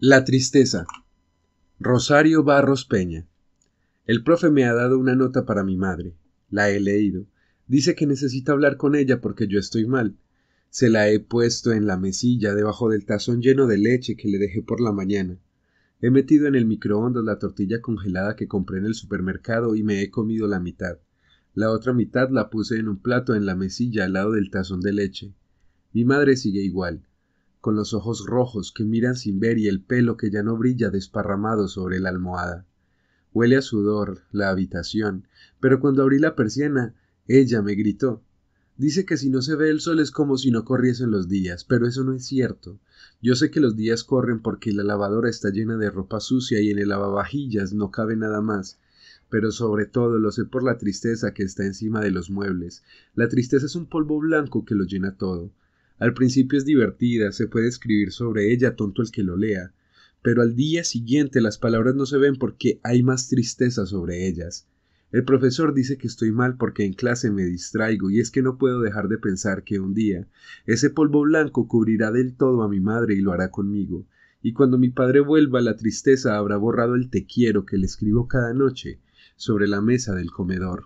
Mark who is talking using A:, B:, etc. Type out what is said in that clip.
A: La tristeza. Rosario Barros Peña. El profe me ha dado una nota para mi madre. La he leído. Dice que necesita hablar con ella porque yo estoy mal. Se la he puesto en la mesilla debajo del tazón lleno de leche que le dejé por la mañana. He metido en el microondas la tortilla congelada que compré en el supermercado y me he comido la mitad. La otra mitad la puse en un plato en la mesilla al lado del tazón de leche. Mi madre sigue igual con los ojos rojos que miran sin ver y el pelo que ya no brilla desparramado sobre la almohada. Huele a sudor la habitación, pero cuando abrí la persiana, ella me gritó. Dice que si no se ve el sol es como si no corriesen los días, pero eso no es cierto. Yo sé que los días corren porque la lavadora está llena de ropa sucia y en el lavavajillas no cabe nada más pero sobre todo lo sé por la tristeza que está encima de los muebles. La tristeza es un polvo blanco que lo llena todo. Al principio es divertida, se puede escribir sobre ella, tonto el que lo lea, pero al día siguiente las palabras no se ven porque hay más tristeza sobre ellas. El profesor dice que estoy mal porque en clase me distraigo y es que no puedo dejar de pensar que un día ese polvo blanco cubrirá del todo a mi madre y lo hará conmigo, y cuando mi padre vuelva la tristeza habrá borrado el te quiero que le escribo cada noche sobre la mesa del comedor.